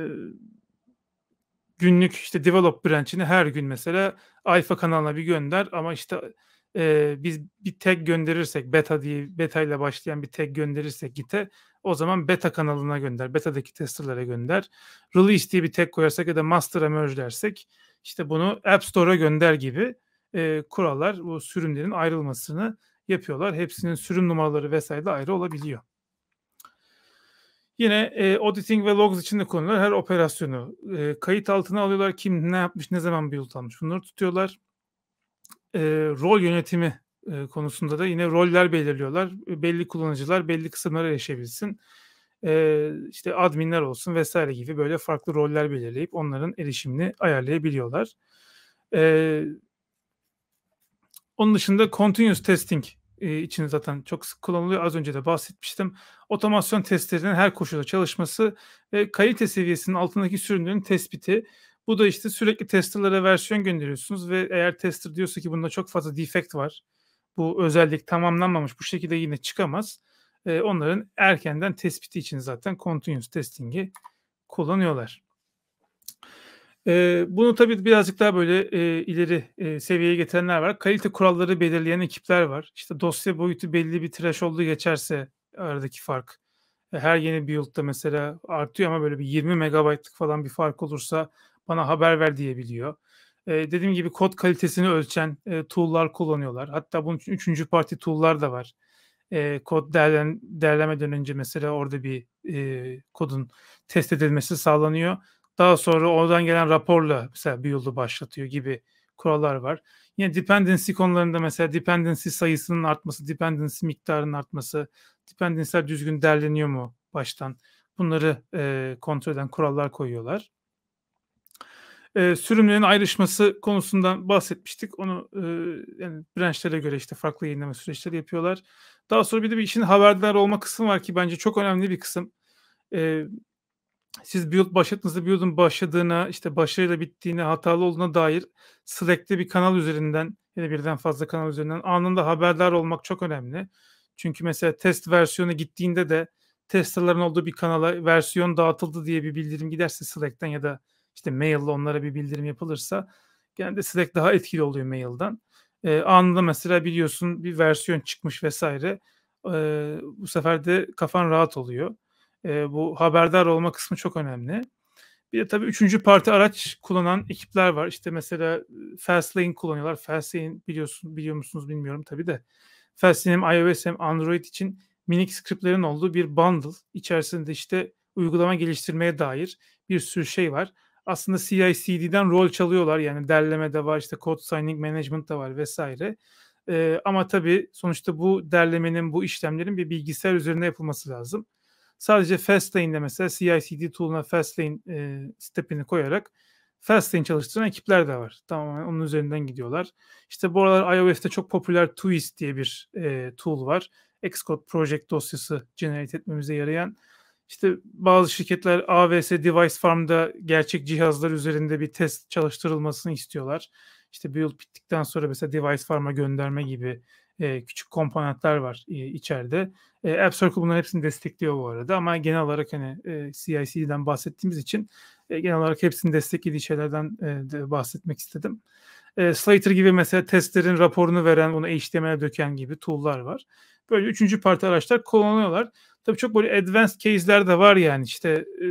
günlük işte develop branch'ini her gün mesela alfa kanalına bir gönder ama işte e, biz bir tag gönderirsek beta diye beta ile başlayan bir tag gönderirsek gite o zaman beta kanalına gönder. Beta'daki testerlara gönder. Release diye bir tag koyarsak ya da master'a merge dersek işte bunu App Store'a gönder gibi e, kurallar bu sürümlerin ayrılmasını yapıyorlar. Hepsinin sürüm numaraları vesaire de ayrı olabiliyor. Yine e, auditing ve logs içinde konular her operasyonu e, kayıt altına alıyorlar. Kim ne yapmış, ne zaman build almış bunları tutuyorlar. E, rol yönetimi e, konusunda da yine roller belirliyorlar. E, belli kullanıcılar belli kısımlara erişebilsin. E, işte adminler olsun vesaire gibi böyle farklı roller belirleyip onların erişimini ayarlayabiliyorlar. E, onun dışında continuous testing e, için zaten çok sık kullanılıyor. Az önce de bahsetmiştim. Otomasyon testlerinin her koşulda çalışması ve kalite seviyesinin altındaki sürünün tespiti. Bu da işte sürekli testerlara versiyon gönderiyorsunuz ve eğer tester diyorsa ki bunda çok fazla defekt var. Bu özellik tamamlanmamış bu şekilde yine çıkamaz. E, onların erkenden tespiti için zaten continuous testing'i kullanıyorlar bunu tabii birazcık daha böyle e, ileri e, seviyeye getirenler var. Kalite kuralları belirleyen ekipler var. İşte dosya boyutu belli bir trash olduğu geçerse aradaki fark. E, her yeni build'da mesela artıyor ama böyle bir 20 megabaytlık falan bir fark olursa bana haber ver diyebiliyor. E, dediğim gibi kod kalitesini ölçen e, tool'lar kullanıyorlar. Hatta bunun için üçüncü parti tool'lar da var. E, kod değerlen, değerlemeden önce mesela orada bir e, kodun test edilmesi sağlanıyor daha sonra oradan gelen raporla mesela bir yolu başlatıyor gibi kurallar var. Yine dependency konularında mesela dependency sayısının artması, dependency miktarının artması, dependency'ler düzgün derleniyor mu baştan? Bunları e, kontrol eden kurallar koyuyorlar. E, sürümlerin ayrışması konusundan bahsetmiştik. Onu e, yani branchlere göre işte farklı yayınlama süreçleri yapıyorlar. Daha sonra bir de bir işin haberdar olma kısmı var ki bence çok önemli bir kısım. E, siz build başlattığınızda build'un başladığına, işte başarıyla bittiğine, hatalı olduğuna dair Slack'te bir kanal üzerinden ya da birden fazla kanal üzerinden anında haberdar olmak çok önemli. Çünkü mesela test versiyonu gittiğinde de testler'ların olduğu bir kanala versiyon dağıtıldı diye bir bildirim giderse Slack'ten ya da işte maille onlara bir bildirim yapılırsa genelde Slack daha etkili oluyor mailden. Ee, anında mesela biliyorsun bir versiyon çıkmış vesaire. Ee, bu sefer de kafan rahat oluyor. E, bu haberdar olma kısmı çok önemli. Bir de tabii üçüncü parti araç kullanan ekipler var. İşte mesela Fastlane kullanıyorlar. Fastlane biliyorsun, biliyor musunuz bilmiyorum tabii de. Fastlane hem iOS hem Android için minik scriptlerin olduğu bir bundle. içerisinde işte uygulama geliştirmeye dair bir sürü şey var. Aslında CI/CD'den rol çalıyorlar. Yani derleme de var, işte code signing management de var vesaire. Ee, ama tabii sonuçta bu derlemenin, bu işlemlerin bir bilgisayar üzerine yapılması lazım. Sadece Fastlane'de mesela CI/CD tool'una Fastlane e, step'ini koyarak Fastlane çalıştıran ekipler de var. Tamamen onun üzerinden gidiyorlar. İşte bu aralar iOS'te çok popüler Twist diye bir e, tool var. Xcode Project dosyası generate etmemize yarayan. İşte bazı şirketler AWS Device Farm'da gerçek cihazlar üzerinde bir test çalıştırılmasını istiyorlar. İşte build bittikten sonra mesela Device Farm'a gönderme gibi e, küçük komponentler var e, içeride. E, App bunların hepsini destekliyor bu arada ama genel olarak hani e, CIC'den bahsettiğimiz için e, genel olarak hepsini desteklediği şeylerden de bahsetmek istedim. Slater gibi mesela testlerin raporunu veren, onu HTML'e döken gibi tool'lar var. Böyle üçüncü parti araçlar kullanıyorlar. Tabii çok böyle advanced case'ler de var yani işte... E,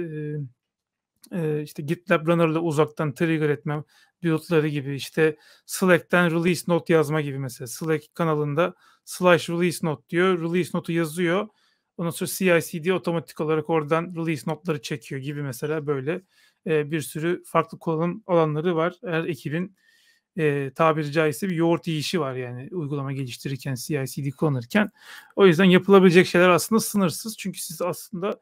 e, işte GitLab Runner'la uzaktan trigger etme build'ları gibi işte Slack'ten release note yazma gibi mesela Slack kanalında slash release note diyor. Release note'u yazıyor. Ondan sonra CI/CD otomatik olarak oradan release notları çekiyor gibi mesela böyle e, bir sürü farklı kullanım alanları var. Her ekibin e, tabiri caizse bir yoğurt yiyişi var yani uygulama geliştirirken, CI/CD kullanırken. O yüzden yapılabilecek şeyler aslında sınırsız. Çünkü siz aslında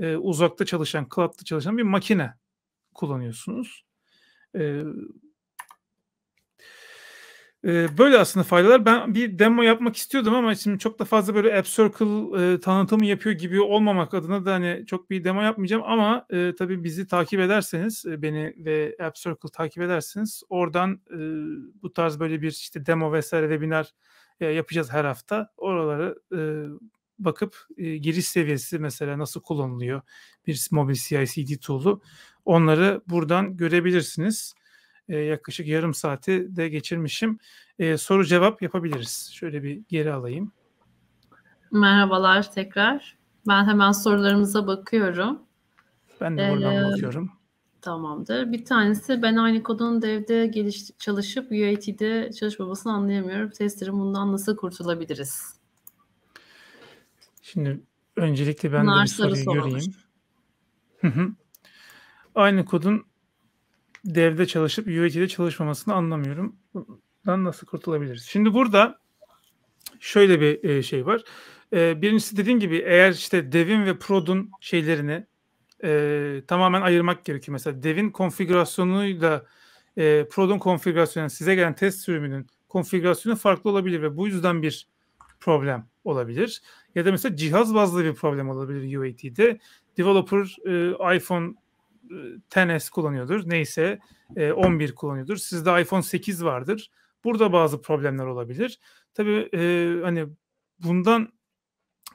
e, uzakta çalışan, cloud'da çalışan bir makine kullanıyorsunuz. E, e, böyle aslında faydalar. Ben bir demo yapmak istiyordum ama şimdi çok da fazla böyle App Circle e, tanıtımı yapıyor gibi olmamak adına da hani çok bir demo yapmayacağım ama e, tabii bizi takip ederseniz e, beni ve App Circle takip ederseniz oradan e, bu tarz böyle bir işte demo vesaire webinar e, yapacağız her hafta. Oraları e, bakıp e, giriş seviyesi mesela nasıl kullanılıyor bir mobil CI/CD tool'u onları buradan görebilirsiniz. E, yaklaşık yarım saati de geçirmişim. E, soru cevap yapabiliriz. Şöyle bir geri alayım. Merhabalar tekrar. Ben hemen sorularımıza bakıyorum. Ben de buradan ee, bakıyorum. Tamamdır. Bir tanesi ben aynı kodun devde geliş, çalışıp UAT'de çalışmamasını anlayamıyorum. testlerim bundan nasıl kurtulabiliriz? Şimdi öncelikle ben Bunlar de bir soruyu göreyim. Aynı kodun devde çalışıp UAT'de e çalışmamasını anlamıyorum. Bundan nasıl kurtulabiliriz? Şimdi burada şöyle bir e, şey var. E, birincisi dediğim gibi eğer işte devin ve prod'un şeylerini e, tamamen ayırmak gerekiyor. Mesela devin konfigürasyonuyla e, prod'un konfigürasyonu size gelen test sürümünün konfigürasyonu farklı olabilir ve bu yüzden bir problem olabilir. Ya da mesela cihaz bazlı bir problem olabilir UAT'de. Developer e, iPhone 10S e, kullanıyordur. Neyse e, 11 kullanıyordur. Sizde iPhone 8 vardır. Burada bazı problemler olabilir. Tabii e, hani bundan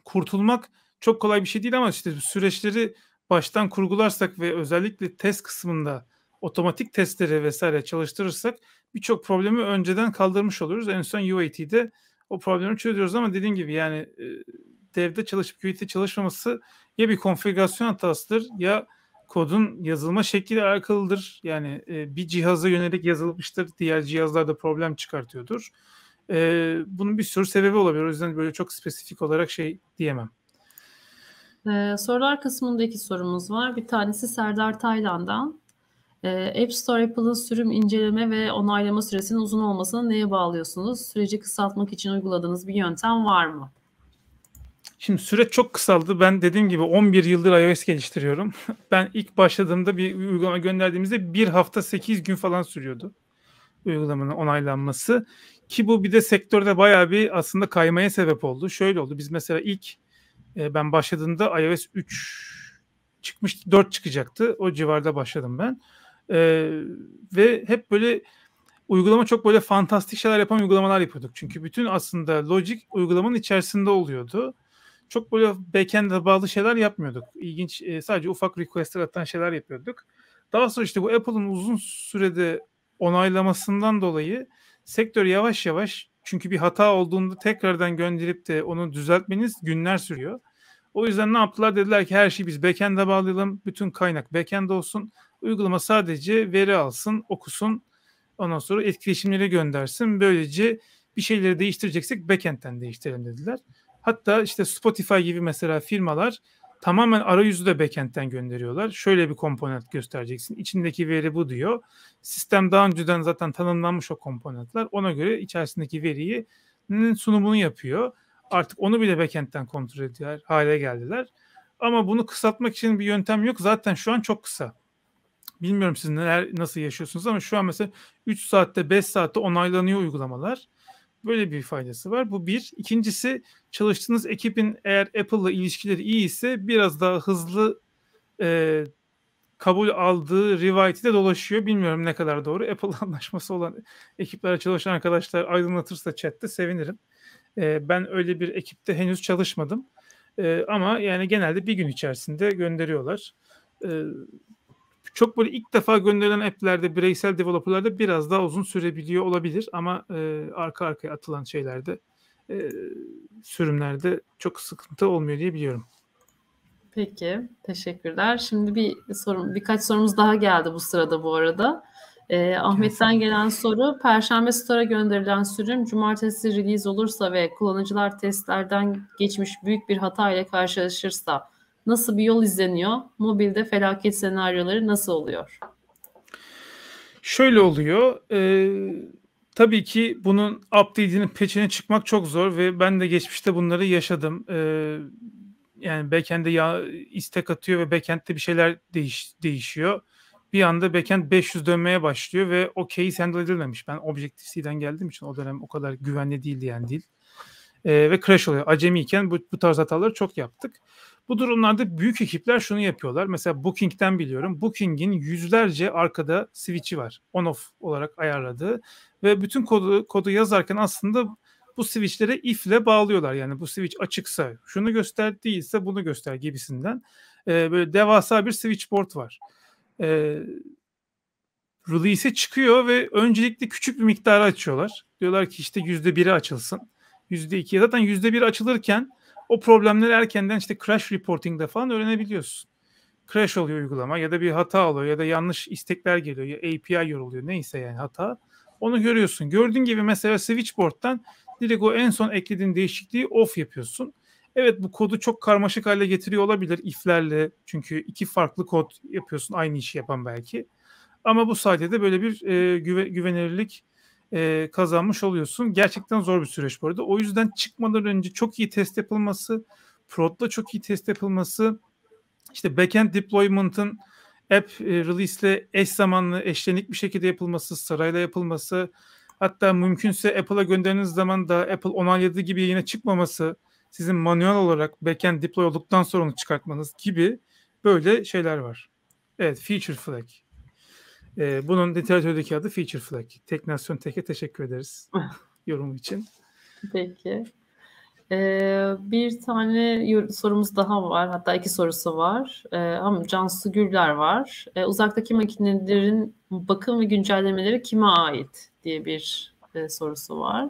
kurtulmak çok kolay bir şey değil ama işte süreçleri baştan kurgularsak ve özellikle test kısmında otomatik testleri vesaire çalıştırırsak birçok problemi önceden kaldırmış oluyoruz. En son UAT'de o problemi çözüyoruz ama dediğim gibi yani devde çalışıp Qt'de çalışmaması ya bir konfigürasyon hatasıdır ya kodun yazılma şekli alakalıdır. Yani bir cihaza yönelik yazılmıştır. Diğer cihazlarda problem çıkartıyordur. bunun bir sürü sebebi olabilir. O yüzden böyle çok spesifik olarak şey diyemem. Ee, sorular kısmındaki sorumuz var. Bir tanesi Serdar Taylan'dan. Ee, App Store Apple'ın sürüm inceleme ve onaylama süresinin uzun olmasını neye bağlıyorsunuz? Süreci kısaltmak için uyguladığınız bir yöntem var mı? Şimdi süreç çok kısaldı. Ben dediğim gibi 11 yıldır iOS geliştiriyorum. Ben ilk başladığımda bir uygulama gönderdiğimizde bir hafta 8 gün falan sürüyordu uygulamanın onaylanması. Ki bu bir de sektörde bayağı bir aslında kaymaya sebep oldu. Şöyle oldu. Biz mesela ilk e, ben başladığımda iOS 3 çıkmıştı. 4 çıkacaktı. O civarda başladım ben. Ee, ve hep böyle uygulama çok böyle fantastik şeyler yapan uygulamalar yapıyorduk. Çünkü bütün aslında logic uygulamanın içerisinde oluyordu. Çok böyle backend'e bağlı şeyler yapmıyorduk. İlginç e, sadece ufak request'ler atan şeyler yapıyorduk. Daha sonra işte bu Apple'ın uzun sürede onaylamasından dolayı sektör yavaş yavaş çünkü bir hata olduğunda tekrardan gönderip de onu düzeltmeniz günler sürüyor. O yüzden ne yaptılar? Dediler ki her şeyi biz backend'e bağlayalım. Bütün kaynak backend olsun. Uygulama sadece veri alsın, okusun, ondan sonra etkileşimleri göndersin. Böylece bir şeyleri değiştireceksek backend'den değiştirelim dediler. Hatta işte Spotify gibi mesela firmalar tamamen arayüzü de backend'den gönderiyorlar. Şöyle bir komponent göstereceksin. İçindeki veri bu diyor. Sistem daha önceden zaten tanımlanmış o komponentler. Ona göre içerisindeki veriyi sunumunu yapıyor. Artık onu bile backend'den kontrol ediyor hale geldiler. Ama bunu kısaltmak için bir yöntem yok. Zaten şu an çok kısa. Bilmiyorum siz neler nasıl yaşıyorsunuz ama şu an mesela 3 saatte 5 saatte onaylanıyor uygulamalar. Böyle bir faydası var. Bu bir. İkincisi çalıştığınız ekibin eğer Apple'la ilişkileri iyi ise biraz daha hızlı e, kabul aldığı rivayeti de dolaşıyor. Bilmiyorum ne kadar doğru. Apple anlaşması olan ekiplere çalışan arkadaşlar aydınlatırsa chatte sevinirim. E, ben öyle bir ekipte henüz çalışmadım. E, ama yani genelde bir gün içerisinde gönderiyorlar. E, çok böyle ilk defa gönderilen app'lerde, bireysel developer'larda biraz daha uzun sürebiliyor olabilir ama e, arka arkaya atılan şeylerde e, sürümlerde çok sıkıntı olmuyor diye biliyorum. Peki, teşekkürler. Şimdi bir sorum, birkaç sorumuz daha geldi bu sırada bu arada. E, Ahmet'ten gelen soru, Perşembe Store'a gönderilen sürüm cumartesi release olursa ve kullanıcılar testlerden geçmiş büyük bir hata ile karşılaşırsa nasıl bir yol izleniyor? Mobilde felaket senaryoları nasıl oluyor? Şöyle oluyor. E, tabii ki bunun update'inin peçine çıkmak çok zor ve ben de geçmişte bunları yaşadım. E, yani backend'e ya, istek atıyor ve backend'de bir şeyler değiş, değişiyor. Bir anda backend 500 dönmeye başlıyor ve o key handle edilmemiş. Ben Objective-C'den geldiğim için o dönem o kadar güvenli değildi yani değil. E, ve crash oluyor. Acemiyken bu, bu tarz hataları çok yaptık. Bu durumlarda büyük ekipler şunu yapıyorlar. Mesela Booking'den biliyorum. Booking'in yüzlerce arkada switch'i var. On-off olarak ayarladığı ve bütün kodu, kodu yazarken aslında bu switch'lere if'le bağlıyorlar. Yani bu switch açıksa şunu göster değilse bunu göster gibisinden. Ee, böyle devasa bir switchboard var. Ee, release'e çıkıyor ve öncelikle küçük bir miktarı açıyorlar. Diyorlar ki işte %1'i açılsın. %2'ye zaten %1 açılırken o problemleri erkenden işte crash reporting'de falan öğrenebiliyorsun. Crash oluyor uygulama ya da bir hata oluyor ya da yanlış istekler geliyor ya API yoruluyor neyse yani hata. Onu görüyorsun. Gördüğün gibi mesela switchboard'dan direkt o en son eklediğin değişikliği off yapıyorsun. Evet bu kodu çok karmaşık hale getiriyor olabilir iflerle. Çünkü iki farklı kod yapıyorsun aynı işi yapan belki. Ama bu sayede de böyle bir e, güve, güvenilirlik e, kazanmış oluyorsun. Gerçekten zor bir süreç bu arada. O yüzden çıkmadan önce çok iyi test yapılması, protla çok iyi test yapılması, işte backend deployment'ın app e, release ile eş zamanlı, eşlenik bir şekilde yapılması, sarayla yapılması, hatta mümkünse Apple'a gönderdiğiniz zaman da Apple onayladığı gibi yine çıkmaması, sizin manuel olarak backend deploy olduktan sonra onu çıkartmanız gibi böyle şeyler var. Evet, feature flag. E, bunun literatürdeki adı feature flag. Teknasyon Tek'e teşekkür ederiz yorum için. Peki. Ee, bir tane sorumuz daha var. Hatta iki sorusu var. Ee, ama Cansu Güller var. Ee, uzaktaki makinelerin bakım ve güncellemeleri kime ait diye bir e, sorusu var.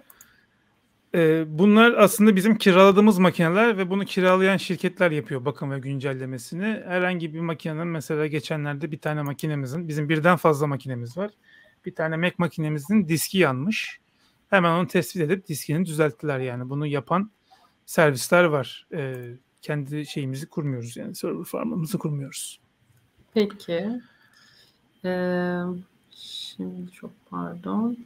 Ee, bunlar aslında bizim kiraladığımız makineler ve bunu kiralayan şirketler yapıyor bakım ve güncellemesini. Herhangi bir makinenin mesela geçenlerde bir tane makinemizin bizim birden fazla makinemiz var. Bir tane Mac makinemizin diski yanmış. Hemen onu tespit edip diskini düzelttiler yani. Bunu yapan servisler var. Ee, kendi şeyimizi kurmuyoruz yani server farmımızı kurmuyoruz. Peki. Ee, şimdi çok pardon.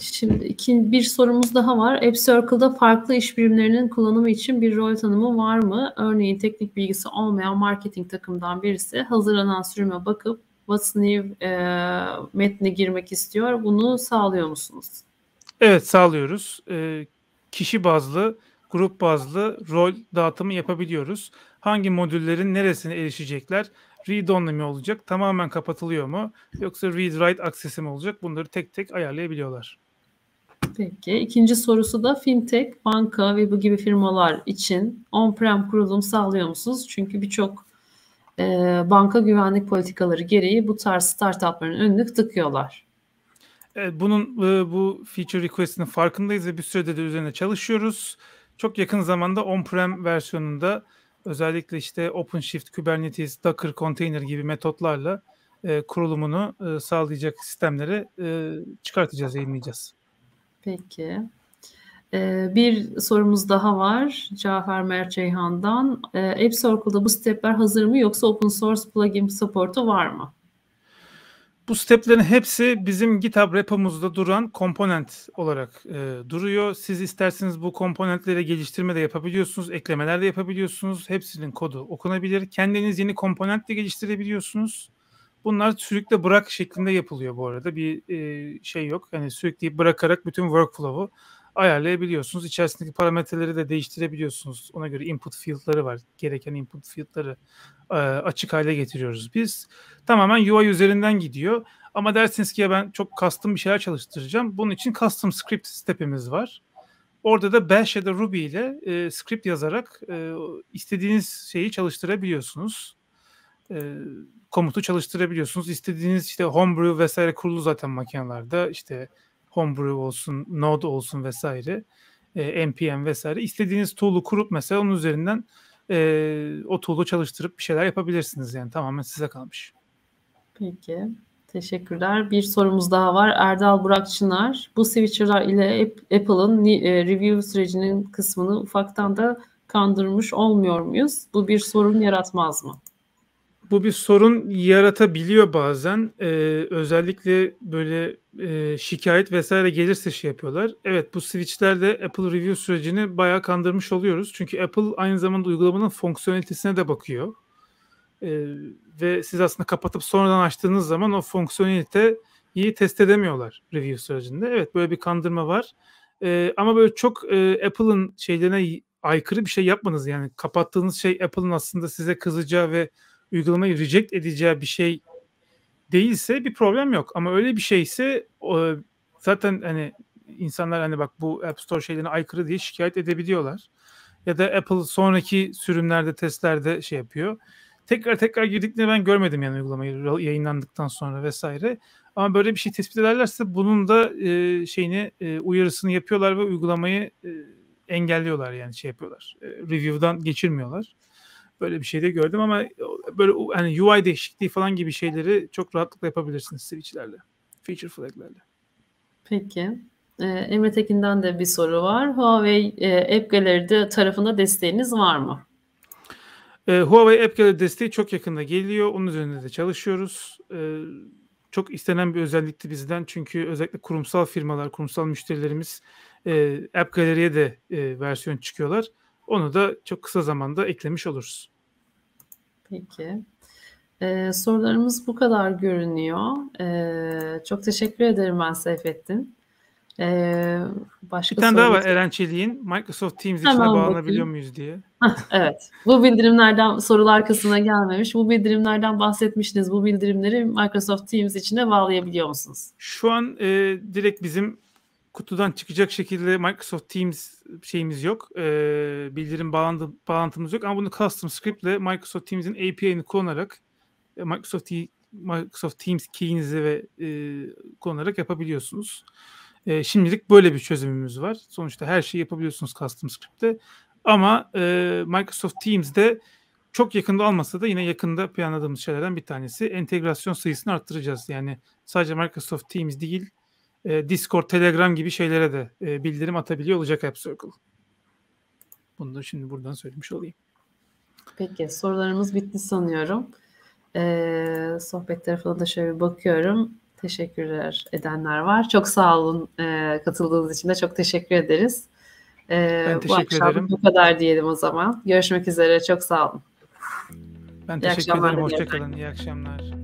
Şimdi iki, bir sorumuz daha var. App Circle'da farklı iş birimlerinin kullanımı için bir rol tanımı var mı? Örneğin teknik bilgisi olmayan marketing takımdan birisi hazırlanan sürüme bakıp What's New e, metne girmek istiyor. Bunu sağlıyor musunuz? Evet sağlıyoruz. E, kişi bazlı, grup bazlı rol dağıtımı yapabiliyoruz. Hangi modüllerin neresine erişecekler? read only mi olacak? Tamamen kapatılıyor mu? Yoksa read write aksesi mi olacak? Bunları tek tek ayarlayabiliyorlar. Peki. ikinci sorusu da fintech, banka ve bu gibi firmalar için on-prem kurulum sağlıyor musunuz? Çünkü birçok e, banka güvenlik politikaları gereği bu tarz startupların önünü tıkıyorlar. Evet, bunun e, bu feature request'inin farkındayız ve bir süredir de üzerine çalışıyoruz. Çok yakın zamanda on-prem versiyonunda özellikle işte OpenShift, Kubernetes, Docker Container gibi metotlarla e, kurulumunu e, sağlayacak sistemleri e, çıkartacağız, yayınlayacağız. Peki. Ee, bir sorumuz daha var Cafer Merceyhan'dan. Ee, App Circle'da bu stepler hazır mı yoksa open source plugin supportu var mı? Bu steplerin hepsi bizim GitHub repomuzda duran komponent olarak e, duruyor. Siz isterseniz bu komponentlere geliştirme de yapabiliyorsunuz, eklemeler de yapabiliyorsunuz. Hepsinin kodu okunabilir. Kendiniz yeni komponent de geliştirebiliyorsunuz. Bunlar sürükle bırak şeklinde yapılıyor bu arada. Bir e, şey yok. Yani sürükleyip bırakarak bütün workflow'u ayarlayabiliyorsunuz. İçerisindeki parametreleri de değiştirebiliyorsunuz. Ona göre input field'ları var. Gereken input field'ları e, açık hale getiriyoruz biz. Tamamen UI üzerinden gidiyor. Ama dersiniz ki ya ben çok custom bir şeyler çalıştıracağım. Bunun için custom script step'imiz var. Orada da Bash ya da Ruby ile e, script yazarak e, istediğiniz şeyi çalıştırabiliyorsunuz. E, komutu çalıştırabiliyorsunuz. İstediğiniz işte homebrew vesaire kurulu zaten makinelerde. işte Homebrew olsun, Node olsun vesaire, e, NPM vesaire. istediğiniz tool'u kurup mesela onun üzerinden e, o tool'u çalıştırıp bir şeyler yapabilirsiniz. Yani tamamen size kalmış. Peki. Teşekkürler. Bir sorumuz daha var. Erdal Burak Çınar. Bu switcher'lar ile Apple'ın e, review sürecinin kısmını ufaktan da kandırmış olmuyor muyuz? Bu bir sorun yaratmaz mı? bu bir sorun yaratabiliyor bazen. Ee, özellikle böyle e, şikayet vesaire gelirse şey yapıyorlar. Evet bu switchlerde Apple review sürecini bayağı kandırmış oluyoruz. Çünkü Apple aynı zamanda uygulamanın fonksiyonelitesine de bakıyor. Ee, ve siz aslında kapatıp sonradan açtığınız zaman o fonksiyoneliteyi test edemiyorlar review sürecinde. Evet böyle bir kandırma var. Ee, ama böyle çok e, Apple'ın şeylerine aykırı bir şey yapmanız yani kapattığınız şey Apple'ın aslında size kızacağı ve uygulamayı reject edeceği bir şey değilse bir problem yok. Ama öyle bir şeyse zaten hani insanlar hani bak bu App Store şeylerine aykırı diye şikayet edebiliyorlar. Ya da Apple sonraki sürümlerde, testlerde şey yapıyor. Tekrar tekrar girdiklerini ben görmedim yani uygulamayı yayınlandıktan sonra vesaire. Ama böyle bir şey tespit ederlerse bunun da e, şeyini e, uyarısını yapıyorlar ve uygulamayı e, engelliyorlar yani şey yapıyorlar. E, review'dan geçirmiyorlar. Böyle bir şey de gördüm ama böyle hani UI değişikliği falan gibi şeyleri çok rahatlıkla yapabilirsiniz switch'lerle. Feature flag'lerle. Peki. Ee, Emre Tekin'den de bir soru var. Huawei e, App Gallery'de tarafında desteğiniz var mı? Ee, Huawei App Gallery desteği çok yakında geliyor. Onun üzerinde de çalışıyoruz. Ee, çok istenen bir özellikti bizden. Çünkü özellikle kurumsal firmalar, kurumsal müşterilerimiz e, App Gallery'e de e, versiyon çıkıyorlar. Onu da çok kısa zamanda eklemiş oluruz. Peki. Ee, sorularımız bu kadar görünüyor. Ee, çok teşekkür ederim ben Seyfettin. Ee, başka bir tane daha var Eren Çelik'in Microsoft Teams içine bağlanabiliyor bakayım. muyuz diye. Ah, evet. Bu bildirimlerden sorular kısmına gelmemiş. Bu bildirimlerden bahsetmiştiniz. Bu bildirimleri Microsoft Teams içine bağlayabiliyor musunuz? Şu an e, direkt bizim kutudan çıkacak şekilde Microsoft Teams şeyimiz yok. E, bildirim bağlantı, bağlantımız yok ama bunu custom script ile Microsoft Teams'in API'ni kullanarak e, Microsoft, Microsoft Teams key'inizi ve e, kullanarak yapabiliyorsunuz. E, şimdilik böyle bir çözümümüz var. Sonuçta her şeyi yapabiliyorsunuz custom script'te. Ama e, Microsoft Teams'de çok yakında olmasa da yine yakında planladığımız şeylerden bir tanesi. Entegrasyon sayısını arttıracağız. Yani sadece Microsoft Teams değil e, Discord, Telegram gibi şeylere de e, bildirim atabiliyor olacak App Circle. Bunu da şimdi buradan söylemiş olayım. Peki sorularımız bitti sanıyorum. Ee, sohbet tarafına da şöyle bir bakıyorum. Teşekkürler edenler var. Çok sağ olun e, katıldığınız için de çok teşekkür ederiz. E, ben teşekkür bu ederim. Bu kadar diyelim o zaman. Görüşmek üzere. Çok sağ olun. Ben iyi teşekkür ederim. Hoşçakalın. İyi akşamlar.